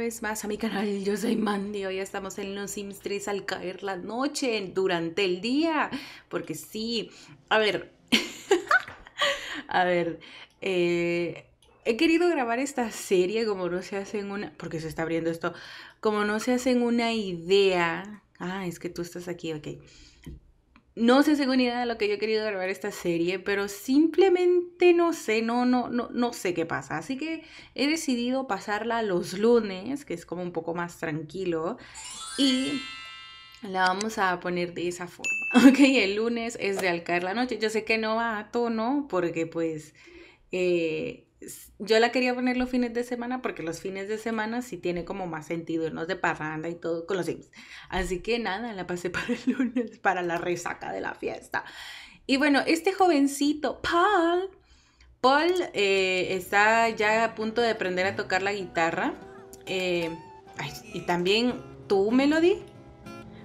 vez más a mi canal. Yo soy Mandy. Hoy estamos en Los Sims 3 al caer la noche, durante el día. Porque sí, a ver, a ver, eh, he querido grabar esta serie como no se hacen una, porque se está abriendo esto, como no se hacen una idea. Ah, es que tú estás aquí, ok no sé según idea de lo que yo he querido grabar esta serie, pero simplemente no sé, no, no, no, sé qué pasa. Así que he decidido pasarla los lunes, que es como un poco más tranquilo, y la vamos a poner de esa forma. Ok, el lunes es de Al caer la noche. Yo sé que no va a tono porque pues... Eh, yo la quería poner los fines de semana porque los fines de semana sí tiene como más sentido irnos de parranda y todo con los Sims. Así que nada, la pasé para el lunes, para la resaca de la fiesta. Y bueno, este jovencito, Paul, Paul eh, está ya a punto de aprender a tocar la guitarra. Eh, y también tú, Melody.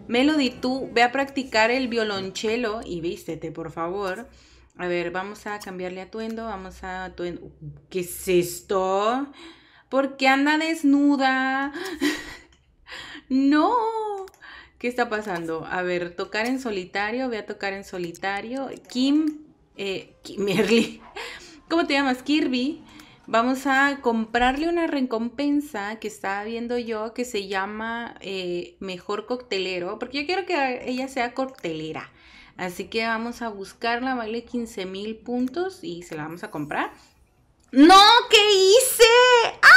Melody, tú ve a practicar el violonchelo y vístete, por favor. A ver, vamos a cambiarle atuendo, vamos a atuendo. ¿Qué es esto? ¿Por qué anda desnuda? no. ¿Qué está pasando? A ver, tocar en solitario, voy a tocar en solitario. Kim, eh, ¿Cómo te llamas? Kirby. Vamos a comprarle una recompensa que estaba viendo yo que se llama eh, Mejor Coctelero, porque yo quiero que ella sea coctelera. Así que vamos a buscarla, vale 15 mil puntos y se la vamos a comprar. ¡No! ¿Qué hice? ¡Ah!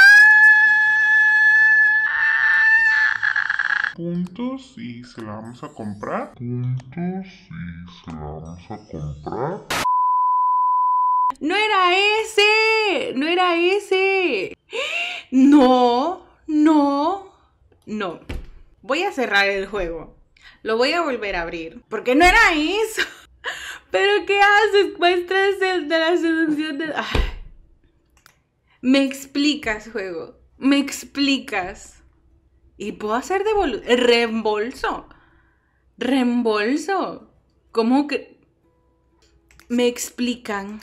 Puntos y se la vamos a comprar. Puntos y se la vamos a comprar. ¡No era ese! ¡No era ese! ¡No! ¡No! ¡No! Voy a cerrar el juego. Lo voy a volver a abrir. Porque no era eso. Pero ¿qué haces, Muestra de, de la seducción? De... Me explicas, juego. Me explicas. Y puedo hacer reembolso. Reembolso. ¿Cómo que...? Me explican.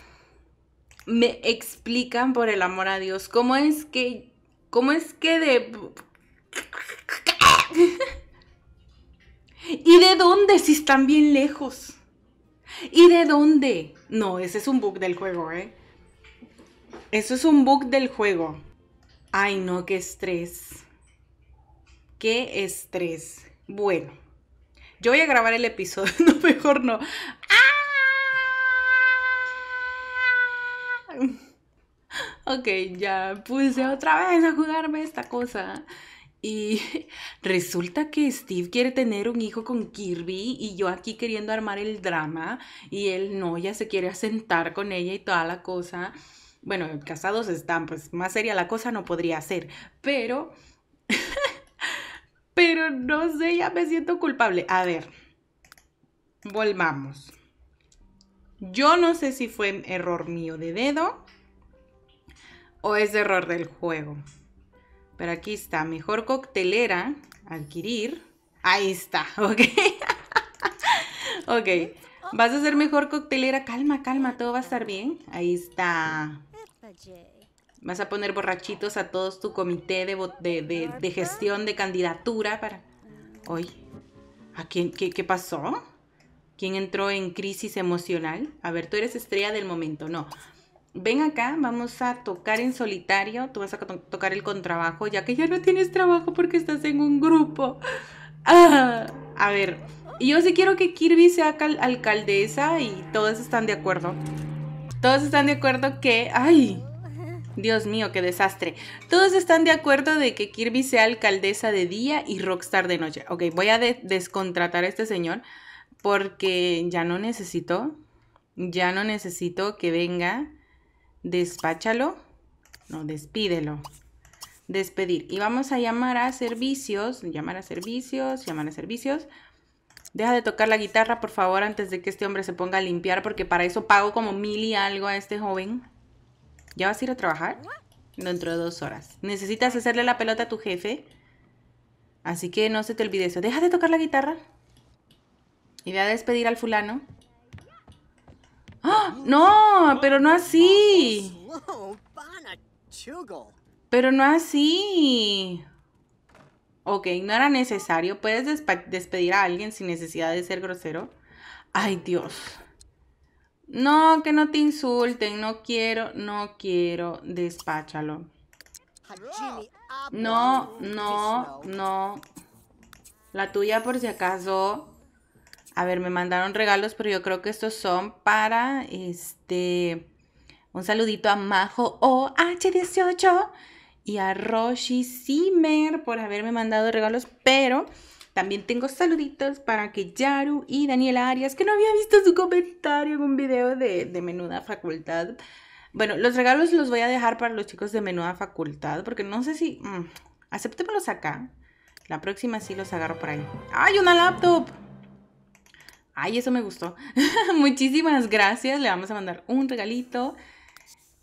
Me explican por el amor a Dios. ¿Cómo es que... ¿Cómo es que de... ¿Y de dónde si están bien lejos? ¿Y de dónde? No, ese es un bug del juego, ¿eh? Eso es un bug del juego. Ay, no, qué estrés. Qué estrés. Bueno, yo voy a grabar el episodio, no, mejor no. ¡Ah! Ok, ya puse otra vez a jugarme esta cosa. Y resulta que Steve quiere tener un hijo con Kirby y yo aquí queriendo armar el drama y él no, ya se quiere asentar con ella y toda la cosa. Bueno, casados están, pues más seria la cosa no podría ser, pero... pero no sé, ya me siento culpable. A ver, volvamos. Yo no sé si fue error mío de dedo o es error del juego. Pero aquí está, mejor coctelera, adquirir. Ahí está, ok. ok, vas a ser mejor coctelera, calma, calma, todo va a estar bien. Ahí está. Vas a poner borrachitos a todos tu comité de, de, de, gestión de candidatura para... hoy ¿a quién, qué, qué pasó? ¿Quién entró en crisis emocional? A ver, tú eres estrella del momento, no ven acá, vamos a tocar en solitario, tú vas a tocar el contrabajo, ya que ya no tienes trabajo porque estás en un grupo. Ah, a ver, yo sí quiero que Kirby sea alcaldesa y todos están de acuerdo. Todos están de acuerdo que, ay, Dios mío, qué desastre. Todos están de acuerdo de que Kirby sea alcaldesa de día y Rockstar de noche. Ok, voy a descontratar a este señor porque ya no necesito, ya no necesito que venga despáchalo, no, despídelo, despedir. Y vamos a llamar a servicios, llamar a servicios, llamar a servicios. Deja de tocar la guitarra, por favor, antes de que este hombre se ponga a limpiar, porque para eso pago como mil y algo a este joven. ¿Ya vas a ir a trabajar? Dentro de dos horas. Necesitas hacerle la pelota a tu jefe. Así que no se te olvide eso. Deja de tocar la guitarra. Y voy a despedir al fulano. No, pero no así. Pero no así. Ok, no era necesario. ¿Puedes despedir a alguien sin necesidad de ser grosero? Ay, Dios. No, que no te insulten. No quiero, no quiero. Despáchalo. No, no, no. La tuya por si acaso a ver, me mandaron regalos, pero yo creo que estos son para este. Un saludito a Majo OH18 y a Roshi Zimmer por haberme mandado regalos, pero también tengo saluditos para que Yaru y Daniela Arias, que no había visto su comentario en un video de, Menuda Facultad. Bueno, los regalos los voy a dejar para los chicos de Menuda Facultad, porque no sé si... Mm, Aceptémoslos acá. La próxima sí los agarro por ahí. ¡Ay, una laptop! Ay, eso me gustó. Muchísimas gracias. Le vamos a mandar un regalito.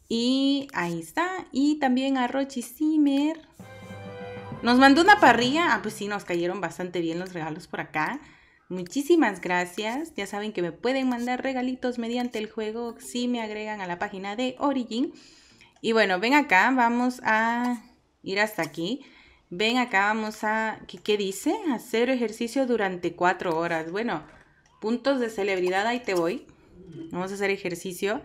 Y ahí está. Y también a Rochi Zimmer. Nos mandó una parrilla. Ah, pues sí, nos cayeron bastante bien los regalos por acá. Muchísimas gracias. Ya saben que me pueden mandar regalitos mediante el juego si me agregan a la página de Origin. Y bueno, ven acá. Vamos a ir hasta aquí. Ven acá, vamos a... ¿Qué, qué dice? Hacer ejercicio durante cuatro horas. Bueno puntos de celebridad, ahí te voy. Vamos a hacer ejercicio.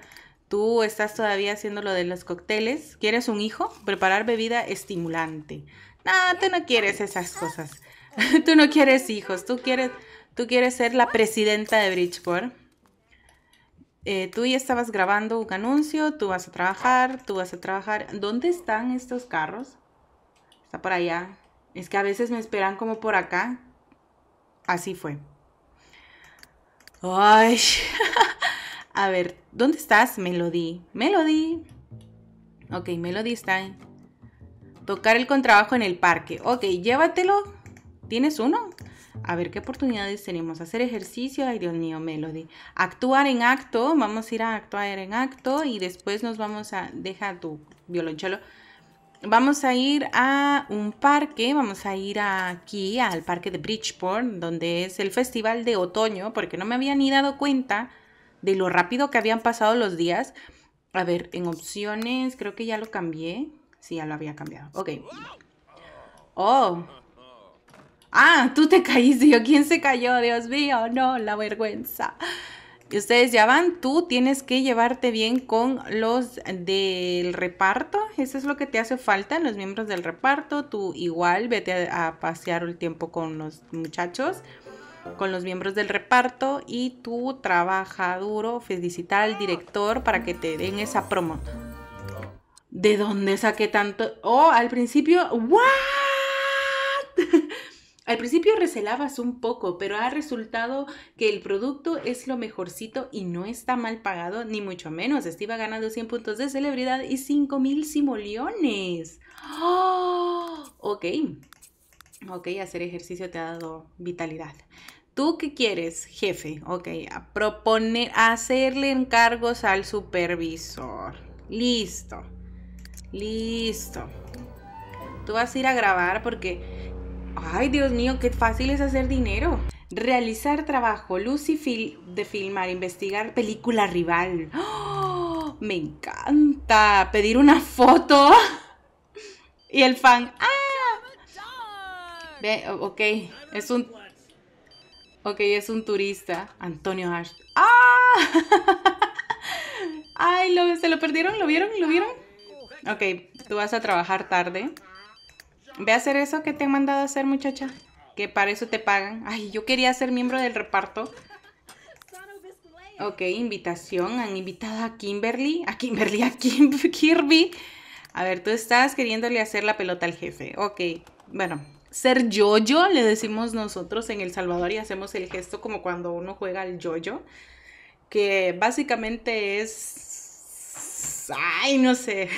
Tú estás todavía haciendo lo de los cócteles. ¿Quieres un hijo? Preparar bebida estimulante. No, tú no quieres esas cosas. tú no quieres hijos. Tú quieres, tú quieres ser la presidenta de Bridgeport. Eh, tú ya estabas grabando un anuncio. Tú vas a trabajar. Tú vas a trabajar. ¿Dónde están estos carros? Está por allá. Es que a veces me esperan como por acá. Así fue. Ay, a ver, ¿dónde estás, Melody? Melody. Ok, Melody está en tocar el contrabajo en el parque. Ok, llévatelo. ¿Tienes uno? A ver qué oportunidades tenemos. Hacer ejercicio, ay Dios mío, Melody. Actuar en acto, vamos a ir a actuar en acto y después nos vamos a. Deja tu violonchelo vamos a ir a un parque, vamos a ir aquí al parque de Bridgeport, donde es el festival de otoño, porque no me había ni dado cuenta de lo rápido que habían pasado los días. A ver, en opciones, creo que ya lo cambié. Sí, ya lo había cambiado. Ok. Oh. Ah, tú te caíste. Yo, ¿quién se cayó? Dios mío, no, la vergüenza ustedes ya van, tú tienes que llevarte bien con los del reparto, eso es lo que te hace falta, los miembros del reparto, tú igual vete a, pasear el tiempo con los muchachos, con los miembros del reparto y tú trabaja duro, Felicitar al director para que te den esa promo. ¿De dónde saqué tanto? Oh, al principio, wow. Al principio recelabas un poco, pero ha resultado que el producto es lo mejorcito y no está mal pagado, ni mucho menos. Steve ganando ganado 100 puntos de celebridad y 5.000 simoleones. ¡Ah! Ok. Ok, hacer ejercicio te ha dado vitalidad. ¿Tú qué quieres, jefe? Ok, a proponer, hacerle encargos al supervisor. Listo. Listo. Tú vas a ir a grabar porque ay Dios mío, qué fácil es hacer dinero. Realizar trabajo, Lucy de filmar, investigar película rival. ¡Oh! me encanta. Pedir una foto. y el fan. ¡Ah! Ve, ok, es un. Ok, es un turista. Antonio Ash. ¡Ah! Ay, lo, se lo perdieron, lo vieron, lo vieron. Ok, tú vas a trabajar tarde. Ve a hacer eso que te han mandado a hacer, muchacha. Que para eso te pagan. Ay, yo quería ser miembro del reparto. Ok, invitación. Han invitado a Kimberly. A Kimberly, a Kim Kirby. A ver, tú estás queriéndole hacer la pelota al jefe. Ok, bueno. Ser yo-yo, le decimos nosotros en El Salvador y hacemos el gesto como cuando uno juega al yo-yo. Que básicamente es... Ay, no sé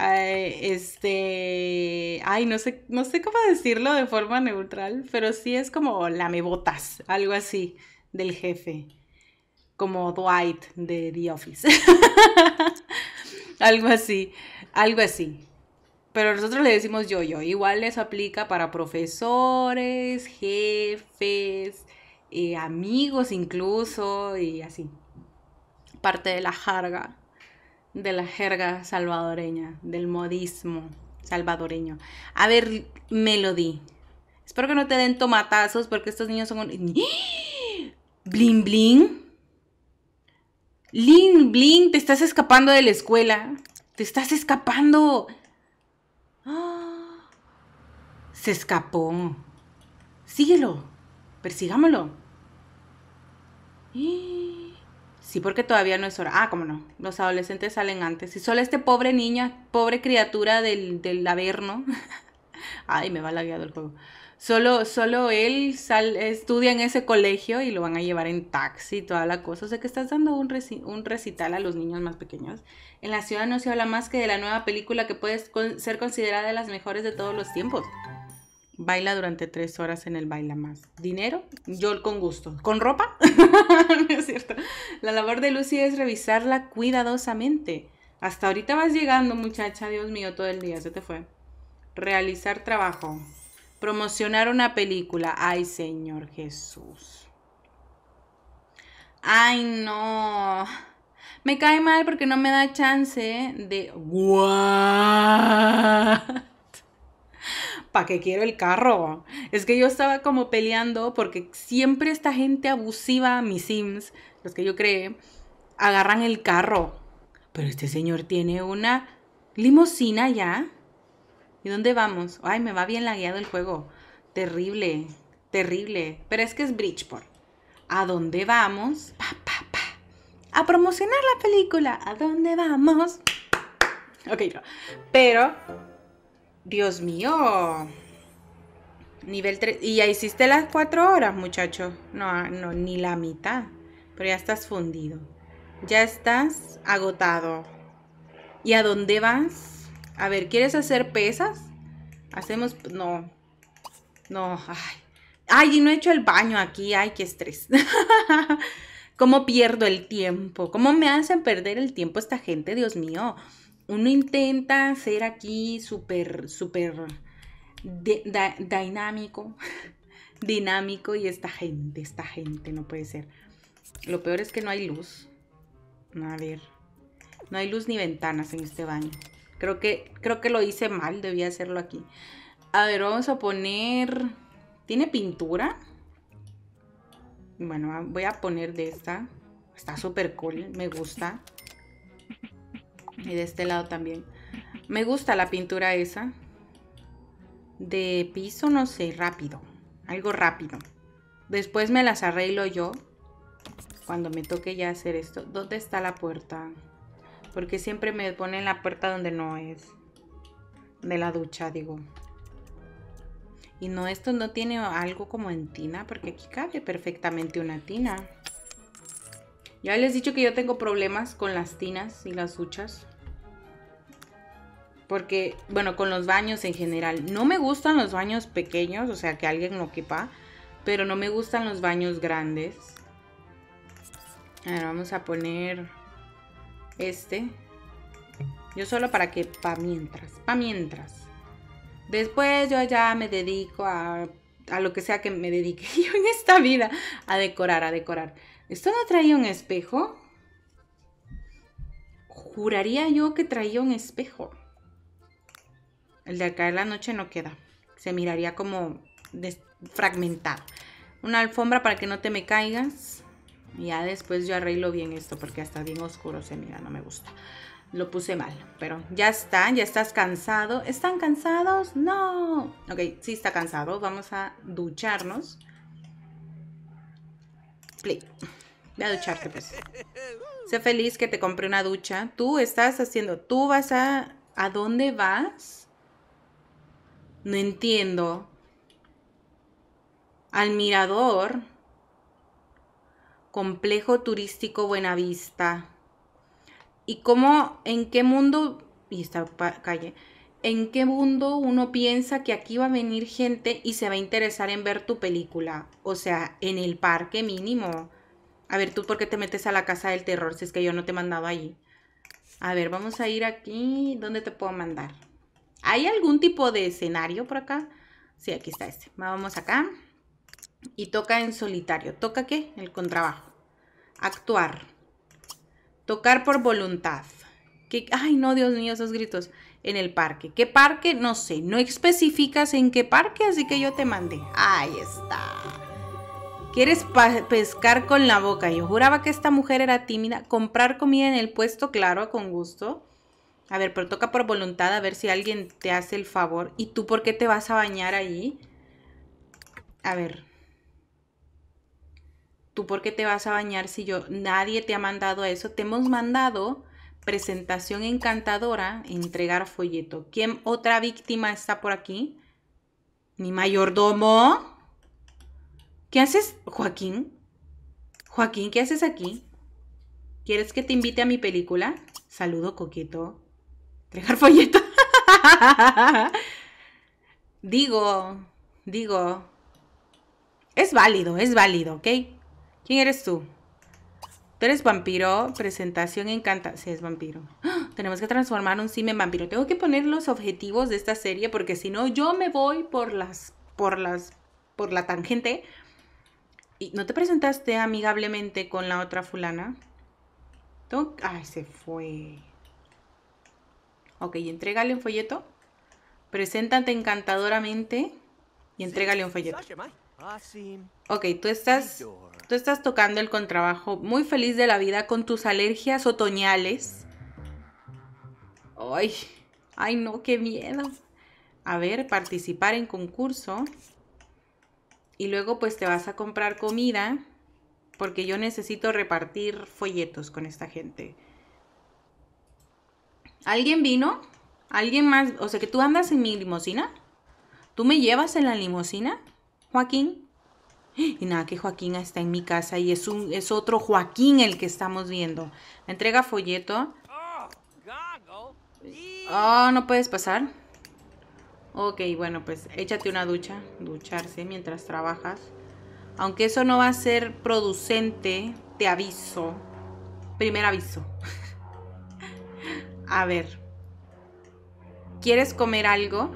eh, este, ay, no sé, no sé cómo decirlo de forma neutral, pero sí es como lamebotas, algo así del jefe, como Dwight de The Office, algo así, algo así. Pero nosotros le decimos yo-yo, igual eso aplica para profesores, jefes, eh, amigos incluso y así, parte de la jarga de la jerga salvadoreña, del modismo salvadoreño. A ver, Melody, espero que no te den tomatazos porque estos niños son... ¡Ah! bling bling bling bling te estás escapando de la escuela. Te estás escapando. ¡Ah! Se escapó. Síguelo. Persigámoslo. ¡Ah! Sí, porque todavía no es hora. Ah, cómo no. Los adolescentes salen antes. Y solo este pobre niña, pobre criatura del, del Ay, me va la guía del juego. Solo, solo él estudia en ese colegio y lo van a llevar en taxi y toda la cosa. O sea que estás dando un, un recital a los niños más pequeños. En la ciudad no se habla más que de la nueva película que puede ser considerada de las mejores de todos los tiempos. Baila durante tres horas en el Baila Más. ¿Dinero? Yo con gusto. ¿Con ropa? no es cierto. La labor de Lucy es revisarla cuidadosamente. Hasta ahorita vas llegando, muchacha. Dios mío, todo el día se te fue. Realizar trabajo. Promocionar una película. Ay, Señor Jesús. Ay, no. Me cae mal porque no me da chance de... What? que quiero el carro? Es que yo estaba como peleando porque siempre esta gente abusiva, mis Sims, los que yo creé, agarran el carro. Pero este señor tiene una limosina ya. ¿Y dónde vamos? Ay, me va bien la guía del juego. Terrible, terrible. Pero es que es Bridgeport. ¿A dónde vamos? Pa, A promocionar la película. ¿A dónde vamos? Ok, Pero Dios mío. Nivel 3. Y ya hiciste las 4 horas, muchacho. No, ah, no, ni la mitad. Pero ya estás fundido. Ya estás agotado. ¿Y a dónde vas? A ver, ¿quieres hacer pesas? Hacemos... No. No, ay. Ay, y no he hecho el baño aquí. Ay, qué estrés. ¿Cómo pierdo el tiempo? ¿Cómo me hacen perder el tiempo esta gente? Dios mío uno intenta ser aquí súper, súper dinámico, dinámico y esta gente, esta gente, no puede ser. Lo peor es que no hay luz. A ver, no hay luz ni ventanas en este baño. Creo que, creo que lo hice mal, debía hacerlo aquí. A ver, vamos a poner... ¿Tiene pintura? Bueno, ah, voy a poner de esta. Está súper cool, me gusta. Y de este lado también. Me gusta la pintura esa. De piso, no sé, rápido. Algo rápido. Después me las arreglo yo. Cuando me toque ya hacer esto. ¿Dónde está la puerta? Porque siempre me ponen la puerta donde no es. De la ducha, digo. Y no, esto no tiene algo como en tina. Porque aquí cabe perfectamente una tina. Ya les he dicho que yo tengo problemas con las tinas y las huchas. Porque, bueno, con los baños en general. No me gustan los baños pequeños, o sea, que alguien lo quepa. Pero no me gustan los baños grandes. A ver, vamos a poner este. Yo solo para que, pa' mientras, pa' mientras. Después yo ya me dedico a, a lo que sea que me dedique yo en esta vida. A decorar, a decorar. ¿Esto no traía un espejo? Juraría yo que traía un espejo. El de acá de la noche no queda. Se miraría como fragmentado. Una alfombra para que no te me caigas. Ya después yo arreglo bien esto porque está bien oscuro se mira, no me gusta. Lo puse mal, pero ya está, ya estás cansado. ¿Están cansados? No. Ok, sí está cansado. Vamos a ducharnos. Play. Ve a ducharte, pues. Sé feliz que te compré una ducha. Tú estás haciendo, tú vas a... ¿A dónde vas? No entiendo. Al mirador. Complejo turístico Buenavista. ¿Y cómo, en qué mundo... Y esta calle en qué mundo uno piensa que aquí va a venir gente y se va a interesar en ver tu película. O sea, en el parque mínimo. A ver, tú por qué te metes a la casa del terror si es que yo no te he mandado ahí. A ver, vamos a ir aquí. ¿Dónde te puedo mandar? ¿Hay algún tipo de escenario por acá? Sí, aquí está este. Vamos acá. Y toca en solitario. ¿Toca qué? El contrabajo. Actuar. Tocar por voluntad. Que, Ay, no, Dios mío, esos gritos en el parque. ¿Qué parque? No sé. No especificas en qué parque, así que yo te mandé. Ahí está. ¿Quieres pescar con la boca? Yo juraba que esta mujer era tímida. Comprar comida en el puesto, claro, con gusto. A ver, pero toca por voluntad a ver si alguien te hace el favor. ¿Y tú por qué te vas a bañar allí? A ver. ¿Tú por qué te vas a bañar si yo nadie te ha mandado eso? Te hemos mandado presentación encantadora, entregar folleto. ¿Quién otra víctima está por aquí? Mi mayordomo. ¿Qué haces, Joaquín? Joaquín, ¿qué haces aquí? ¿Quieres que te invite a mi película? Saludo coqueto. Entregar folleto. digo, digo. Es válido, es válido, ¿ok? ¿Quién eres tú? Tú eres vampiro, presentación encanta. Sí, es vampiro. ¡Ah! Tenemos que transformar un sim en vampiro. Tengo que poner los objetivos de esta serie porque si no, yo me voy por las. por las. por la tangente. ¿Y no te presentaste amigablemente con la otra fulana? ¿Tengo... Ay, se fue. Ok, entrégale un folleto. Preséntate encantadoramente y entrégale un folleto. Ok, tú estás, tú estás tocando el contrabajo muy feliz de la vida con tus alergias otoñales. Ay, ay no, qué miedo. A ver, participar en concurso. Y luego pues te vas a comprar comida porque yo necesito repartir folletos con esta gente. ¿Alguien vino? ¿Alguien más? O sea, que tú andas en mi limosina? ¿Tú me llevas en la limusina? Joaquín. Y nada, que Joaquín está en mi casa y es, un, es otro Joaquín el que estamos viendo. entrega folleto. Oh, no puedes pasar. Ok, bueno, pues échate una ducha. Ducharse mientras trabajas. Aunque eso no va a ser producente, te aviso. Primer aviso. a ver. ¿Quieres comer algo?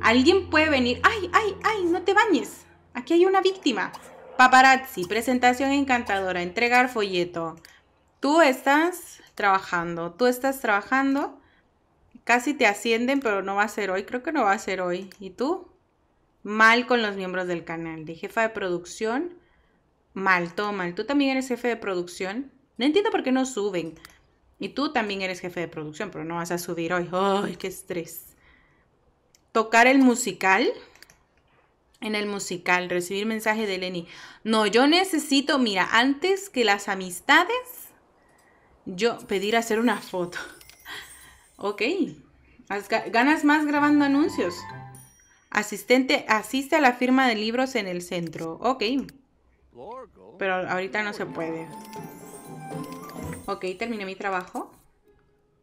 ¿Alguien puede venir? ¡Ay, ay, ay! No te bañes. Aquí hay una víctima. Paparazzi, presentación encantadora, entregar folleto. Tú estás trabajando, tú estás trabajando. Casi te ascienden, pero no va a ser hoy. Creo que no va a ser hoy. ¿Y tú? Mal con los miembros del canal. De jefa de producción, mal, todo mal. Tú también eres jefe de producción. No entiendo por qué no suben. Y tú también eres jefe de producción, pero no vas a subir hoy. ¡Ay, qué estrés! Tocar el musical en el musical, recibir mensaje de Lenny. No, yo necesito, mira, antes que las amistades, yo pedir hacer una foto. Ok. Ganas más grabando anuncios. Asistente, asiste a la firma de libros en el centro. Ok. Pero ahorita no se puede. Ok, terminé mi trabajo.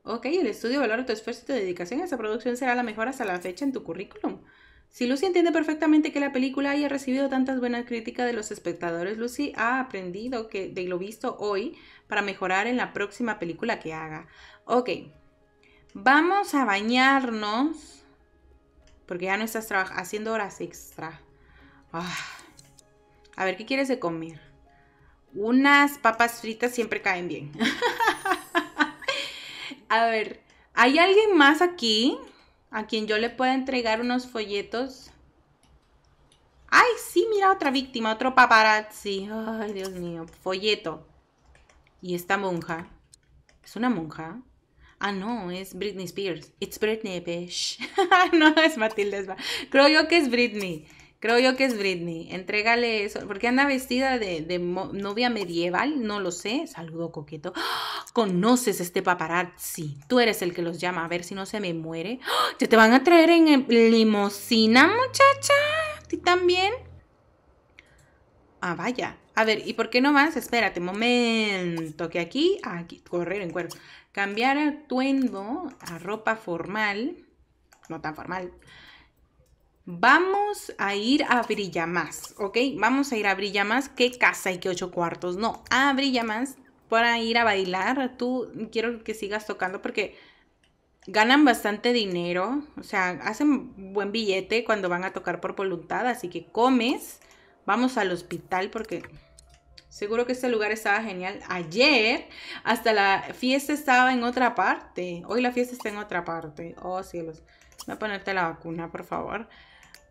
Ok, el estudio valora tu esfuerzo y tu dedicación. Esa producción será la mejor hasta la fecha en tu currículum. Si Lucy entiende perfectamente que la película haya recibido tantas buenas críticas de los espectadores, Lucy ha aprendido que de lo visto hoy para mejorar en la próxima película que haga. Ok, vamos a bañarnos porque ya no estás haciendo horas extra. Ah, a ver, ¿qué quieres de comer? Unas papas fritas siempre caen bien. a ver, ¿hay alguien más aquí? a quien yo le pueda entregar unos folletos. ¡Ay, sí! Mira, otra víctima, otro paparazzi. ¡Ay, Dios mío! Folleto. Y esta monja. ¿Es una monja? Ah, no, es Britney Spears. It's Britney, bitch. no, es Matilda. Creo yo que es Britney. Creo yo que es Britney. Entrégale eso. Porque anda vestida de, novia medieval, no lo sé. Saludo coqueto. Conoces este paparazzi. Tú eres el que los llama. A ver si no se me muere. ¿Ya ¿Te, van a traer en limosina, muchacha? ¿Tú también? Ah, vaya. A ver, ¿y por qué no más? Espérate, momento. Que aquí, aquí, correr en cuerpo. Cambiar atuendo a ropa formal. No tan formal Vamos a ir a Brilla Más, ¿ok? Vamos a ir a Brilla Más, qué casa y que ocho cuartos, no, a Brilla Más para ir a bailar. Tú quiero que sigas tocando porque ganan bastante dinero, o sea, hacen buen billete cuando van a tocar por voluntad, así que comes, vamos al hospital porque seguro que este lugar estaba genial. Ayer hasta la fiesta estaba en otra parte, hoy la fiesta está en otra parte. Oh cielos, voy a ponerte la vacuna, por favor.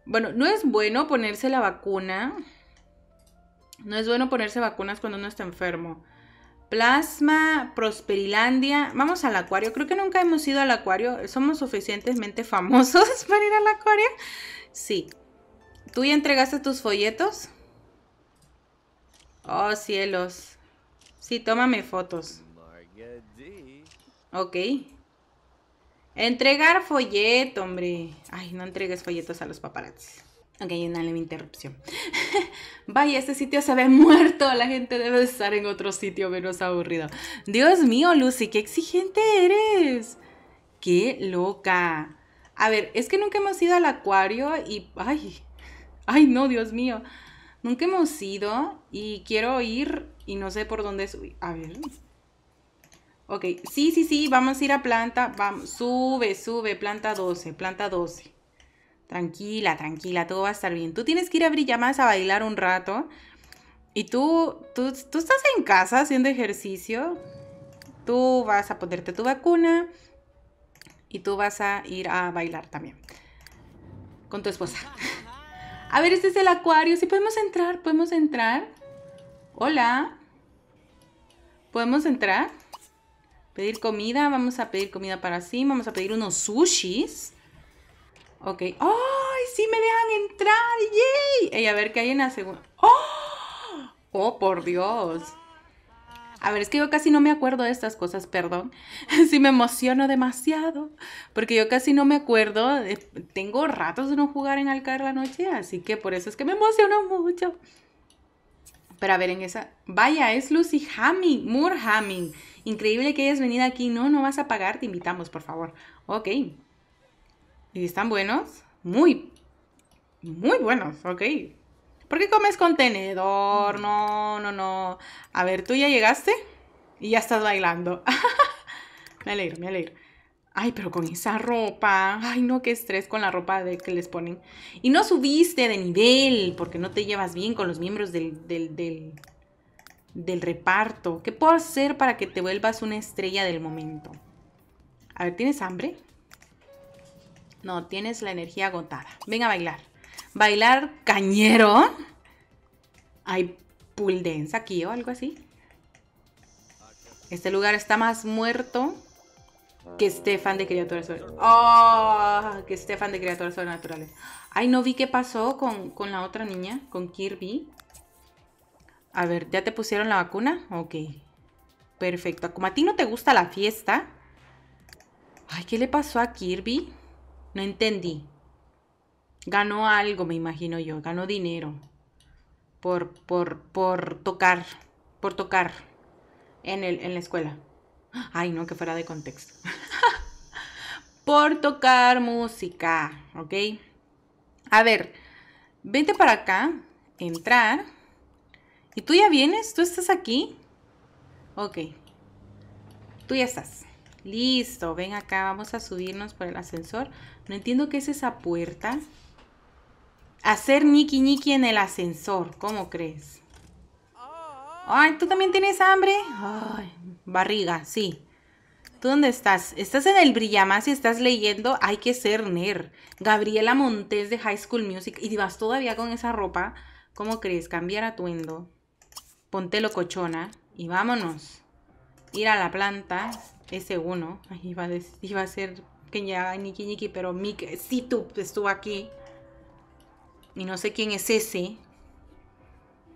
Bueno, no es bueno ponerse la vacuna. No es bueno ponerse vacunas cuando uno está enfermo. Plasma, Prosperilandia. Vamos al acuario. Creo que nunca hemos ido al acuario. Somos suficientemente famosos para ir al acuario. Sí. ¿Tú ya entregaste tus folletos? Oh, cielos. Sí, tómame fotos. Ok. Entregar folleto, hombre. Ay, no entregues folletos a los paparazzis. Ok, una mi interrupción. Vaya, este sitio se ve muerto. La gente debe estar en otro sitio menos aburrido. Dios mío, Lucy, qué exigente eres. Qué loca. A ver, es que nunca hemos ido al acuario y... Ay, ay, no, Dios mío. Nunca hemos ido y quiero ir y no sé por dónde subir. A ver, Ok, sí, sí, sí, vamos a ir a planta. Vamos, sube, sube, planta 12, planta 12. Tranquila, tranquila, todo va a estar bien. Tú tienes que ir a más, a bailar un rato. Y tú, tú, tú estás en casa haciendo ejercicio. Tú vas a ponerte tu vacuna. Y tú vas a ir a bailar también. Con tu esposa. A ver, este es el acuario. Si ¿Sí podemos entrar, podemos entrar. Hola. ¿Podemos entrar? Pedir comida, vamos a pedir comida para sí, vamos a pedir unos sushis. Ok. ¡Ay, sí me dejan entrar! ¡Yay! Y a ver qué hay en la segunda. ¡Oh! ¡Oh, por Dios! A ver, es que yo casi no me acuerdo de estas cosas, perdón. si me emociono demasiado. Porque yo casi no me acuerdo. Tengo ratos de no jugar en Alcaer la noche, así que por eso es que me emociono mucho. Pero a ver, en esa. Vaya, es Lucy Hamming, Moore Hamming. Increíble que hayas venido aquí. No, no vas a pagar, te invitamos, por favor. Ok. ¿Y están buenos? Muy, muy buenos, ok. ¿Por qué comes con tenedor? No, no, no. A ver, tú ya llegaste y ya estás bailando. me alegro, me alegro. Ay, pero con esa ropa. Ay, no, qué estrés con la ropa de que les ponen. Y no subiste de nivel porque no te llevas bien con los miembros del del reparto? ¿Qué puedo hacer para que te vuelvas una estrella del momento? A ver, ¿tienes hambre? No, tienes la energía agotada. Ven a bailar. Bailar cañero. Hay pool dance aquí o algo así. Este lugar está más muerto que Stefan de Criaturas Sobrenaturales. ¡Oh! Que Stefan de Criaturas Sobrenaturales. Ay, no vi qué pasó con, con la otra niña, con Kirby. A ver, ¿ya te pusieron la vacuna? Ok. Perfecto. Como a ti no te gusta la fiesta. Ay, ¿qué le pasó a Kirby? No entendí. Ganó algo, me imagino yo. Ganó dinero. Por, por, por tocar. Por tocar. En, el, en la escuela. Ay, no, que fuera de contexto. por tocar música. ¿Ok? A ver. Vente para acá. Entrar. ¿Y tú ya vienes? ¿Tú estás aquí? Ok. Tú ya estás. Listo, ven acá, vamos a subirnos por el ascensor. No entiendo qué es esa puerta. Hacer niki-niki en el ascensor, ¿cómo crees? Ay, ¿tú también tienes hambre? Ay, barriga, sí. ¿Tú dónde estás? ¿Estás en el Brillamás y estás leyendo Hay que ser nerd? Gabriela Montes de High School Music. ¿Y vas todavía con esa ropa? ¿Cómo crees? Cambiar atuendo ponte cochona y vámonos. Ir a la planta, ese uno. iba, a ser que ya Niki niqui pero Mick, si tú estuvo aquí. Y no sé quién es ese.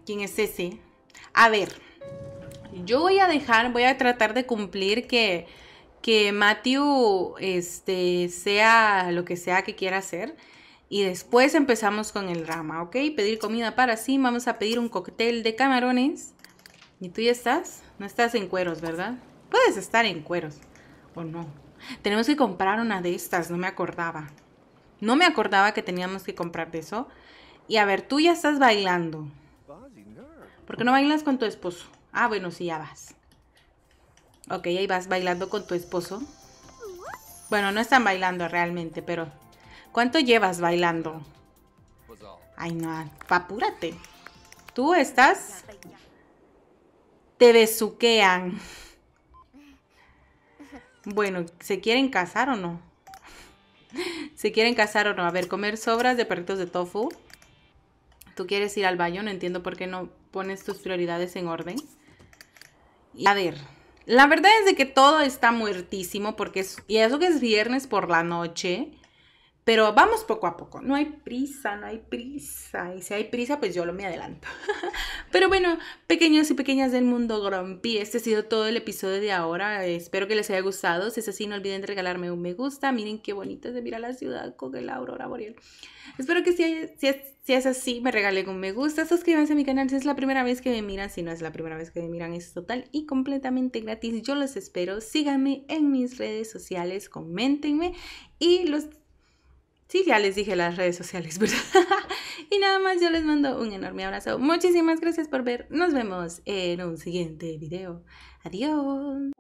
¿Quién es ese? A ver, yo voy a dejar, voy a tratar de cumplir que, que Matthew este, sea lo que sea que quiera hacer y después empezamos con el rama, ¿ok? Pedir comida para sí, vamos a pedir un cóctel de camarones. ¿Y tú ya estás? No estás en cueros, ¿verdad? Puedes estar en cueros, o no. Tenemos que comprar una de estas, no me acordaba. No me acordaba que teníamos que comprar de eso. Y a ver, tú ya estás bailando. ¿Por qué no bailas con tu esposo? Ah, bueno, sí, ya vas. Ok, ahí vas bailando con tu esposo. Bueno, no están bailando realmente, pero ¿Cuánto llevas bailando? Pues Ay, no, apúrate. Tú estás... Te besuquean. Bueno, ¿se quieren casar o no? ¿Se quieren casar o no? A ver, comer sobras de perritos de tofu. Tú quieres ir al baño, no entiendo por qué no pones tus prioridades en orden. a ver, la verdad es de que todo está muertísimo porque es, y eso que es viernes por la noche. Pero vamos poco a poco, no hay prisa, no hay prisa. Y si hay prisa, pues yo lo me adelanto. Pero bueno, pequeños y pequeñas del mundo grumpy, este ha sido todo el episodio de ahora. Espero que les haya gustado. Si es así, no olviden regalarme un me gusta. Miren qué bonito se mira la ciudad con el aurora boreal. Espero que si, si, es, así, me regalen un me gusta. Suscríbanse a mi canal si es la primera vez que me miran. Si no es la primera vez que me miran, es total y completamente gratis. Yo los espero. Síganme en mis redes sociales, coméntenme y los Sí, ya les dije las redes sociales, ¿verdad? y nada más, yo les mando un enorme abrazo. Muchísimas gracias por ver. Nos vemos en un siguiente video. Adiós.